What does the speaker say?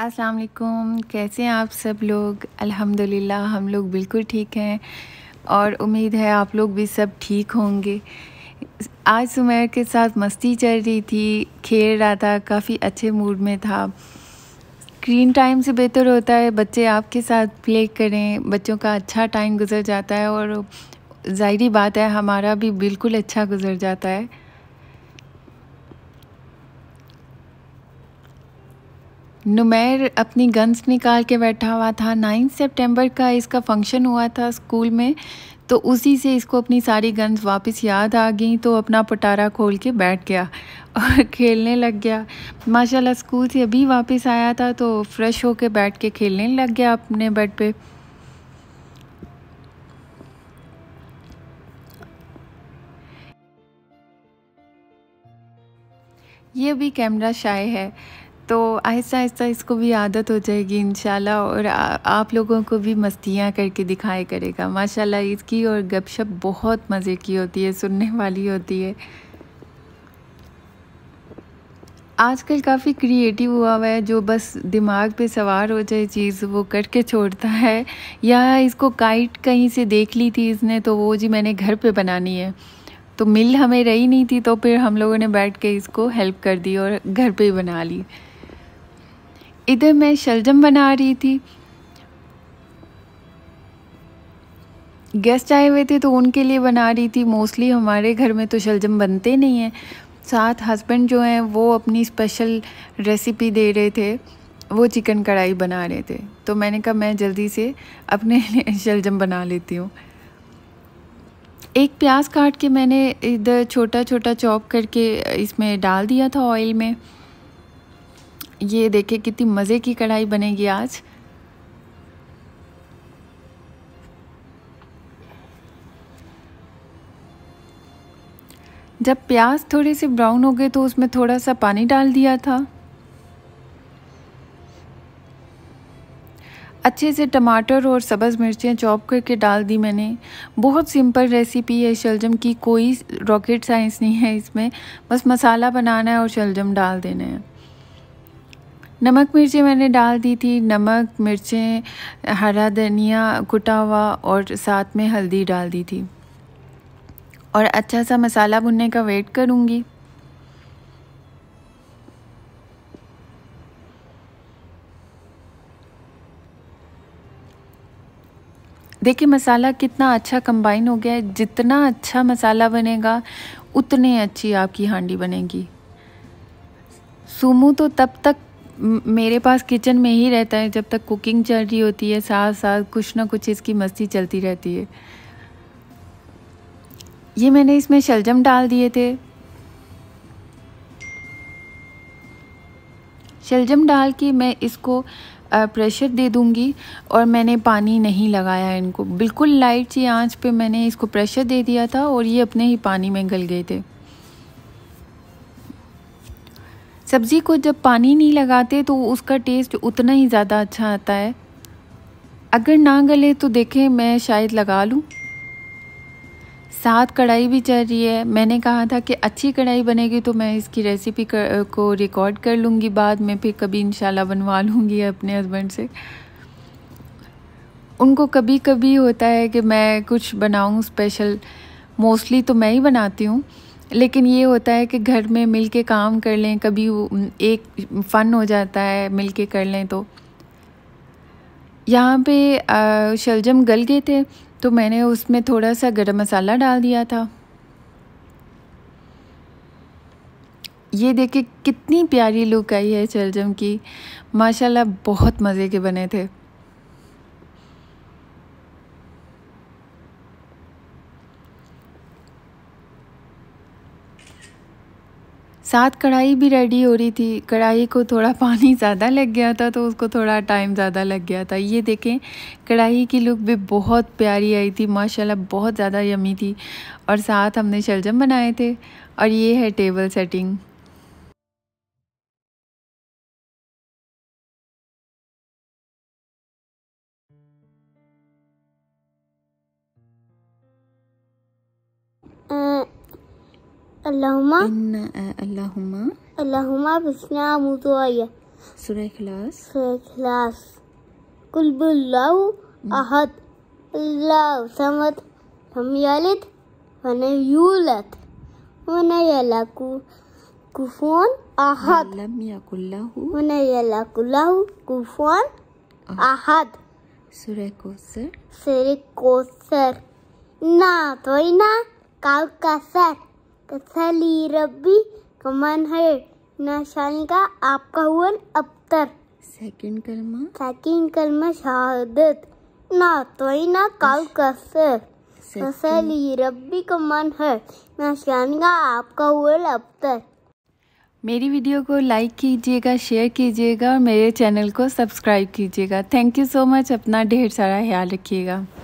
अस्सलाम वालेकुम कैसे हैं आप सब लोग अल्हम्दुलिल्लाह हम लोग बिल्कुल ठीक हैं और उम्मीद है आप लोग भी सब ठीक होंगे आज सुमेर के साथ मस्ती चल रही थी खेल रहा था काफ़ी अच्छे मूड में था स्क्रीन टाइम से बेहतर होता है बच्चे आपके साथ प्ले करें बच्चों का अच्छा टाइम गुजर जाता है और ज़ाहरी बात है हमारा भी बिल्कुल अच्छा गुजर जाता है नुमैर अपनी गन्स निकाल के बैठा हुआ था नाइन्थ सितंबर का इसका फंक्शन हुआ था स्कूल में तो उसी से इसको अपनी सारी गन्स वापस याद आ गई तो अपना पटारा खोल के बैठ गया और खेलने लग गया माशाल्लाह स्कूल से अभी वापस आया था तो फ्रेश होके बैठ के खेलने लग गया अपने बेड पे ये भी कैमरा शाय है तो आहिस्ता आहिस्ता इसको भी आदत हो जाएगी इन और आप लोगों को भी मस्तियाँ करके दिखाई करेगा माशाल्लाह इसकी और गपशप बहुत मज़े की होती है सुनने वाली होती है आजकल काफ़ी क्रिएटिव हुआ हुआ है जो बस दिमाग पे सवार हो जाए चीज़ वो करके छोड़ता है या इसको काइट कहीं से देख ली थी इसने तो वो जी मैंने घर पे बनानी है तो मिल हमें रही नहीं थी तो फिर हम लोगों ने बैठ के इसको हेल्प कर दी और घर पे ही बना ली इधर मैं शलजम बना रही थी गेस्ट आए हुए थे तो उनके लिए बना रही थी मोस्टली हमारे घर में तो शलजम बनते नहीं हैं साथ हस्बैंड जो हैं वो अपनी स्पेशल रेसिपी दे रहे थे वो चिकन कढ़ाई बना रहे थे तो मैंने कहा मैं जल्दी से अपने लिए शलजम बना लेती हूँ एक प्याज काट के मैंने इधर छोटा छोटा चॉप करके इसमें डाल दिया था ऑयल में ये देखे कितनी मज़े की कढ़ाई बनेगी आज जब प्याज थोड़े से ब्राउन हो गए तो उसमें थोड़ा सा पानी डाल दिया था अच्छे से टमाटर और सब्ज़ मिर्चियाँ चॉप करके डाल दी मैंने बहुत सिंपल रेसिपी है शलजम की कोई रॉकेट साइंस नहीं है इसमें बस मसाला बनाना है और शलजम डाल देना है नमक मिर्ची मैंने डाल दी थी नमक मिर्चें हरा धनिया कुटा हुआ और साथ में हल्दी डाल दी थी और अच्छा सा मसाला भुनने का वेट करूँगी देखिए मसाला कितना अच्छा कंबाइन हो गया है जितना अच्छा मसाला बनेगा उतने अच्छी आपकी हांडी बनेगी सूमू तो तब तक मेरे पास किचन में ही रहता है जब तक कुकिंग चल रही होती है साथ साथ कुछ ना कुछ इसकी मस्ती चलती रहती है ये मैंने इसमें शलजम डाल दिए थे शलजम डाल के मैं इसको प्रेशर दे दूंगी और मैंने पानी नहीं लगाया इनको बिल्कुल लाइट सी आंच पे मैंने इसको प्रेशर दे दिया था और ये अपने ही पानी में गल गए थे सब्ज़ी को जब पानी नहीं लगाते तो उसका टेस्ट उतना ही ज़्यादा अच्छा आता है अगर ना गले तो देखें मैं शायद लगा लूँ साथ कढ़ाई भी चल रही है मैंने कहा था कि अच्छी कढ़ाई बनेगी तो मैं इसकी रेसिपी कर, को रिकॉर्ड कर लूँगी बाद में फिर कभी इंशाल्लाह बनवा लूँगी अपने हस्बैंड से उनको कभी कभी होता है कि मैं कुछ बनाऊँ स्पेशल मोस्टली तो मैं ही बनाती हूँ लेकिन ये होता है कि घर में मिल के काम कर लें कभी एक फ़न हो जाता है मिल के कर लें तो यहाँ पे शलजम गल गए थे तो मैंने उसमें थोड़ा सा गरम मसाला डाल दिया था ये देखिए कितनी प्यारी लुक आई है शलजम की माशाल्लाह बहुत मज़े के बने थे साथ कढ़ाई भी रेडी हो रही थी कढ़ाई को थोड़ा पानी ज़्यादा लग गया था तो उसको थोड़ा टाइम ज़्यादा लग गया था ये देखें कढ़ाई की लुक भी बहुत प्यारी आई थी माशाल्लाह बहुत ज़्यादा यमी थी और साथ हमने शलजम बनाए थे और ये है टेबल सेटिंग اللهم إن آه، اللهم اللهم بسنا مضوية سورة كلاس سورة كلاس قل بالله أحد الله سمد لم يلد ولم يولد ولم يلد كفون أحد لم يكن له ولم يكن له كفون أحد سورة كوسر سورة كوسر نا توينا كوكسر तथा ली रब्बी कमन है नशानी का आपका हुआ अबतर सेकंड कलमा सेकंड कलमा शहादत ना तो ही ना काल अच्छा। कसर तसली रब्बी कमन है नशानी का आपका हुआ अबतर मेरी वीडियो को लाइक कीजिएगा शेयर कीजिएगा और मेरे चैनल को सब्सक्राइब कीजिएगा थैंक यू सो मच अपना ढेर सारा ख्याल रखिएगा